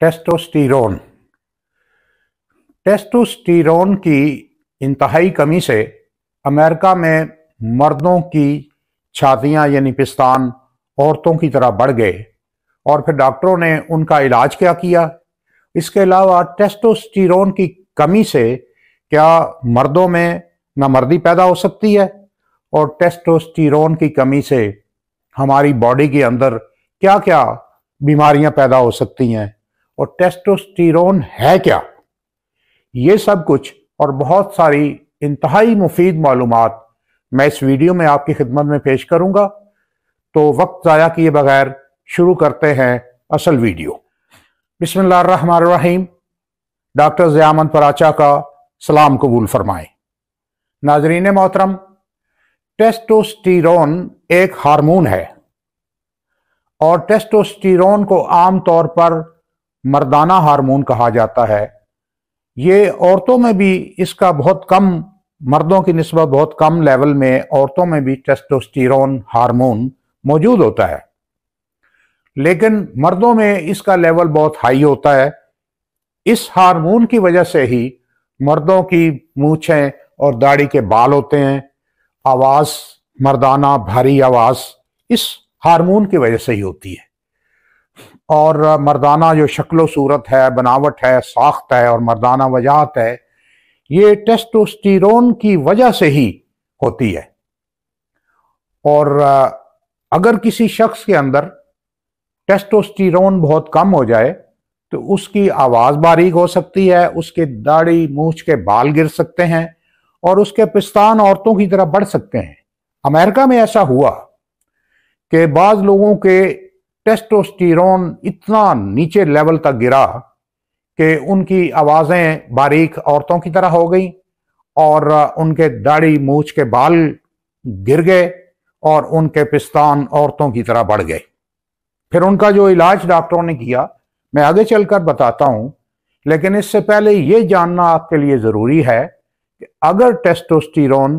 testosterone testosterone की इंतहाई कमी से अमेरिका में मर्दों की छातियां यानी पिस्तान औरतों की तरह बढ़ गए और फिर डॉक्टरों ने उनका इलाज क्या किया इसके अलावा टेस्टोस्टीरोन की कमी से क्या मर्दों में मर्दी पैदा हो सकती है और टेस्टोस्टीरोन की कमी से हमारी बॉडी के अंदर क्या क्या बीमारियां पैदा हो सकती हैं और टेस्टोस्टीरोन है क्या ये सब कुछ और बहुत सारी इंतहाई मुफीद मालूम मैं इस वीडियो में आपकी खिदमत में पेश करूंगा तो वक्त ज़ाया किए बगैर शुरू करते हैं असल वीडियो बिसमीम डॉक्टर ज़यामन पराचा का सलाम कबूल फरमाएं नाजरीन मोहतरम टेस्टोस्टीरोन एक हार्मोन है और टेस्टोस्टीरोन को आमतौर पर मर्दाना हार्मोन कहा जाता है ये औरतों में भी इसका बहुत कम मर्दों की नस्बत बहुत कम लेवल में औरतों में भी टेस्टोस्टिरोन हार्मोन मौजूद होता है लेकिन मर्दों में इसका लेवल बहुत हाई होता है इस हार्मोन की वजह से ही मर्दों की मूछें और दाढ़ी के बाल होते हैं आवाज़ मर्दाना भारी आवाज़ इस हार्मोन की वजह से ही होती है और मर्दाना जो शक्लो सूरत है बनावट है साख्त है और मर्दाना वजात है ये टेस्टोस्टिरोन की वजह से ही होती है और अगर किसी शख्स के अंदर टेस्टोस्टिरोन बहुत कम हो जाए तो उसकी आवाज़ बारीक हो सकती है उसके दाढ़ी मूछ के बाल गिर सकते हैं और उसके पिस्तान औरतों की तरह बढ़ सकते हैं अमेरिका में ऐसा हुआ कि बाज़ लोगों के टेस्टोस्टिरोन इतना नीचे लेवल तक गिरा कि उनकी आवाज़ें बारीक औरतों की तरह हो गई और उनके दाढ़ी मूछ के बाल गिर गए और उनके पिस्तान औरतों की तरह बढ़ गए फिर उनका जो इलाज डॉक्टरों ने किया मैं आगे चलकर बताता हूं लेकिन इससे पहले ये जानना आपके लिए ज़रूरी है कि अगर टेस्टोस्टिरोन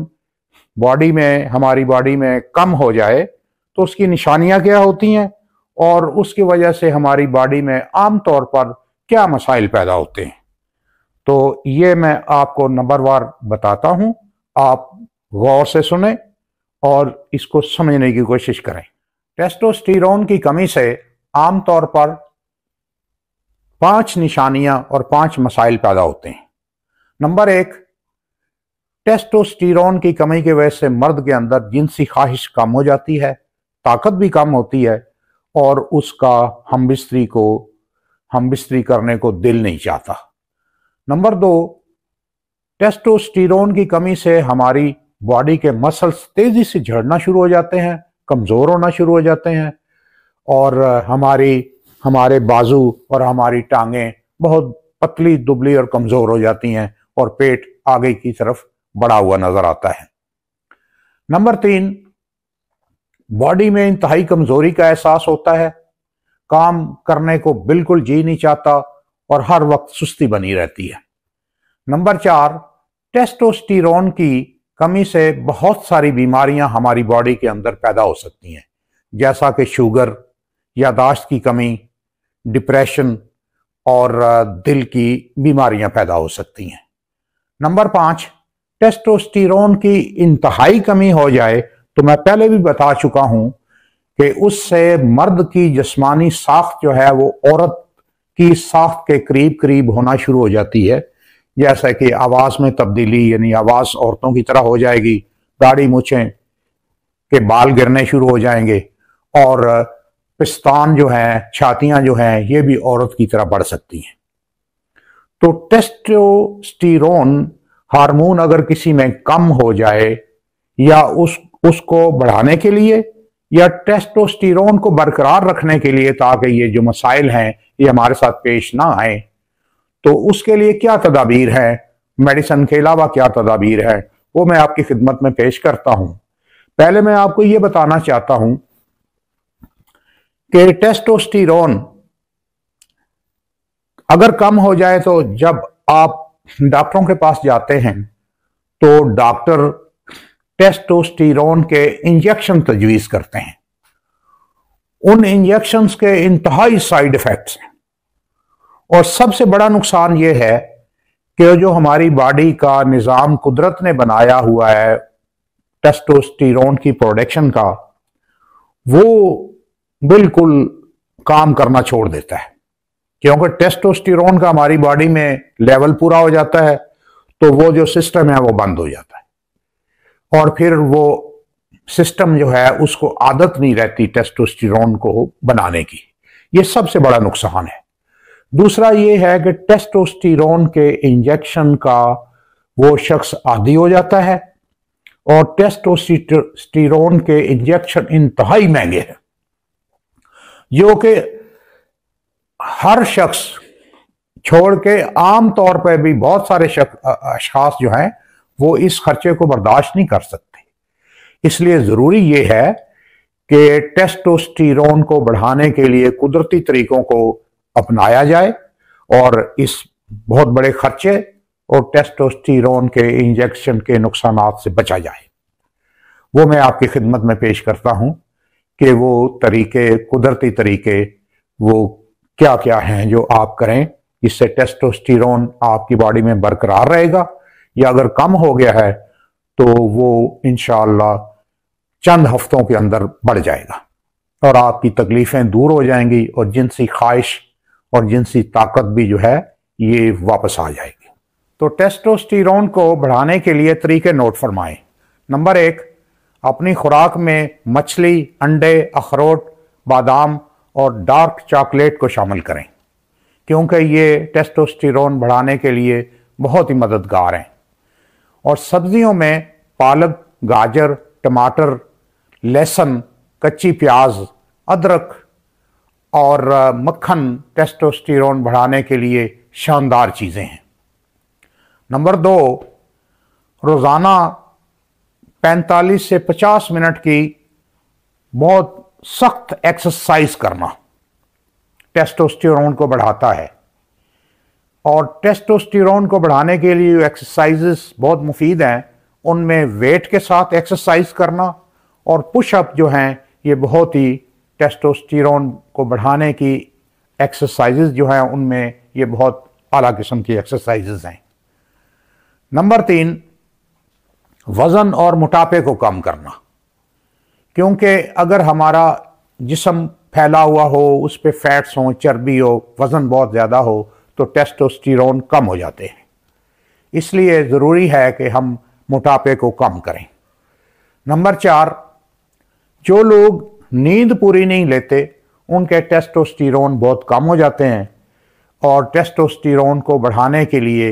बॉडी में हमारी बॉडी में कम हो जाए तो उसकी निशानियां क्या होती हैं और उसकी वजह से हमारी बॉडी में आमतौर पर क्या मसाइल पैदा होते हैं तो ये मैं आपको नंबरवार बताता हूं आप गौर से सुने और इसको समझने की कोशिश करें टेस्टोस्टेरोन की कमी से आमतौर पर पांच निशानियां और पांच मसाइल पैदा होते हैं नंबर एक टेस्टोस्टेरोन की कमी की वजह से मर्द के अंदर जिनसी ख्वाहिश कम हो जाती है ताकत भी कम होती है और उसका हम बिस्तरी को हम बिस्तरी करने को दिल नहीं चाहता नंबर दो टेस्टोस्टिरोन की कमी से हमारी बॉडी के मसल्स तेजी से झड़ना शुरू हो जाते हैं कमज़ोर होना शुरू हो जाते हैं और हमारी हमारे बाजू और हमारी टांगें बहुत पतली दुबली और कमज़ोर हो जाती हैं और पेट आगे की तरफ बढ़ा हुआ नज़र आता है नंबर तीन बॉडी में इंतहाई कमजोरी का एहसास होता है काम करने को बिल्कुल जी नहीं चाहता और हर वक्त सुस्ती बनी रहती है नंबर चार टेस्टोस्टिरोन की कमी से बहुत सारी बीमारियां हमारी बॉडी के अंदर पैदा हो सकती हैं जैसा कि शुगर यादाश्त की कमी डिप्रेशन और दिल की बीमारियां पैदा हो सकती हैं नंबर पाँच टेस्टोस्टिरोन की इंतहाई कमी हो जाए तो मैं पहले भी बता चुका हूं कि उससे मर्द की जस्मानी साख्त जो है वो औरत की साख्त के करीब करीब होना शुरू हो जाती है जैसा कि आवाज में तब्दीली यानी आवाज औरतों की तरह हो जाएगी दाढ़ी मूछें के बाल गिरने शुरू हो जाएंगे और पिस्तान जो है छातियां जो हैं ये भी औरत की तरह बढ़ सकती हैं तो टेस्टोस्टेरोन हार्मोन अगर किसी में कम हो जाए या उस उसको बढ़ाने के लिए या टेस्टोस्टिरोन को बरकरार रखने के लिए ताकि ये जो मसाइल हैं ये हमारे साथ पेश ना आए तो उसके लिए क्या तदाबीर है मेडिसन के अलावा क्या तदाबीर है वो मैं आपकी खिदमत में पेश करता हूं पहले मैं आपको ये बताना चाहता हूं कि टेस्टोस्टिरोन अगर कम हो जाए तो जब आप डॉक्टरों के पास जाते हैं तो डॉक्टर टेस्टोस्टिरोन के इंजेक्शन तजवीज़ करते हैं उन इंजेक्शन के इंतहाई साइड इफ़ेक्ट्स हैं और सबसे बड़ा नुकसान यह है कि जो हमारी बॉडी का निज़ाम कुदरत ने बनाया हुआ है टेस्टोस्टिरोन की प्रोडक्शन का वो बिल्कुल काम करना छोड़ देता है क्योंकि टेस्टोस्टिरोन का हमारी बॉडी में लेवल पूरा हो जाता है तो वो जो सिस्टम है वो बंद हो जाता है और फिर वो सिस्टम जो है उसको आदत नहीं रहती टेस्टोस्टिरोन को बनाने की ये सबसे बड़ा नुकसान है दूसरा ये है कि टेस्टोस्टिरोन के इंजेक्शन का वो शख्स आदि हो जाता है और टेस्टोस्टिरोन के इंजेक्शन इंतहाई महंगे हैं जो कि हर शख्स छोड़ के आम तौर पर भी बहुत सारे शख्स जो हैं वो इस खर्चे को बर्दाश्त नहीं कर सकते इसलिए ज़रूरी ये है कि टेस्टोस्टीरोन को बढ़ाने के लिए कुदरती तरीकों को अपनाया जाए और इस बहुत बड़े खर्चे और टेस्टोस्टीरोन के इंजेक्शन के नुकसान से बचा जाए वो मैं आपकी खिदमत में पेश करता हूं कि वो तरीके कुदरती तरीके वो क्या क्या हैं जो आप करें इससे टेस्टोस्टीरोन आपकी बॉडी में बरकरार रहेगा या अगर कम हो गया है तो वो इन चंद हफ्तों के अंदर बढ़ जाएगा और आपकी तकलीफें दूर हो जाएंगी और जिनसी ख्वाहिश और जिनसी ताकत भी जो है ये वापस आ जाएगी तो टेस्टोस्टिरोन को बढ़ाने के लिए तरीके नोट फरमाएं नंबर एक अपनी खुराक में मछली अंडे अखरोट बादाम और डार्क चॉकलेट को शामिल करें क्योंकि ये टेस्टोस्टिरोन बढ़ाने के लिए बहुत ही मददगार हैं और सब्जियों में पालक गाजर टमाटर लहसुन कच्ची प्याज अदरक और मक्खन टेस्टोस्टिर बढ़ाने के लिए शानदार चीज़ें हैं नंबर दो रोज़ाना 45 से 50 मिनट की बहुत सख्त एक्सरसाइज करना टेस्टोस्टेरोन को बढ़ाता है और टेस्टोस्टेरोन को बढ़ाने के लिए एक्सरसाइजेस बहुत मुफीद हैं उनमें वेट के साथ एक्सरसाइज करना और पुशअप जो हैं ये बहुत ही टेस्टोस्टेरोन को बढ़ाने की एक्सरसाइजेस जो हैं उनमें ये बहुत अला किस्म की एक्सरसाइजेज हैं नंबर तीन वज़न और मोटापे को कम करना क्योंकि अगर हमारा जिसम फैला हुआ हो उस पर फैट्स हों चर्बी हो वज़न बहुत ज़्यादा हो तो टेस्टोस्टिरोन कम हो जाते हैं इसलिए ज़रूरी है कि हम मोटापे को कम करें नंबर चार जो लोग नींद पूरी नहीं लेते उनके टेस्टोस्टिरोन बहुत कम हो जाते हैं और टेस्टोस्टिरोन को बढ़ाने के लिए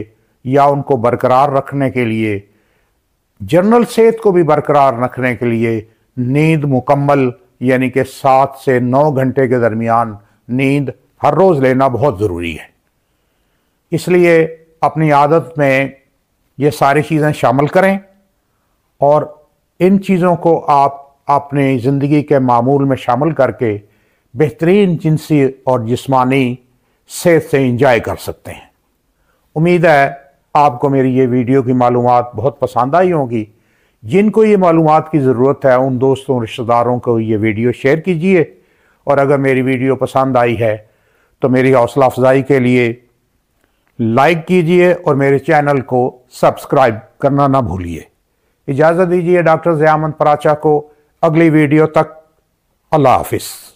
या उनको बरकरार रखने के लिए जनरल सेहत को भी बरकरार रखने के लिए नींद मुकम्मल यानी कि सात से नौ घंटे के दरमियान नींद हर रोज़ लेना बहुत ज़रूरी है इसलिए अपनी आदत में ये सारी चीज़ें शामिल करें और इन चीज़ों को आप अपने ज़िंदगी के मामूल में शामिल करके बेहतरीन जिनसी और जिस्मानी सेहत से इंजॉय कर सकते हैं उम्मीद है आपको मेरी ये वीडियो की मालूम बहुत पसंद आई होगी जिनको ये मालूम की ज़रूरत है उन दोस्तों रिश्तेदारों को ये वीडियो शेयर कीजिए और अगर मेरी वीडियो पसंद आई है तो मेरी हौसला अफजाई के लिए लाइक कीजिए और मेरे चैनल को सब्सक्राइब करना ना भूलिए इजाज़त दीजिए डॉक्टर ज़यामन पराचा को अगली वीडियो तक अल्लाह हाफिज़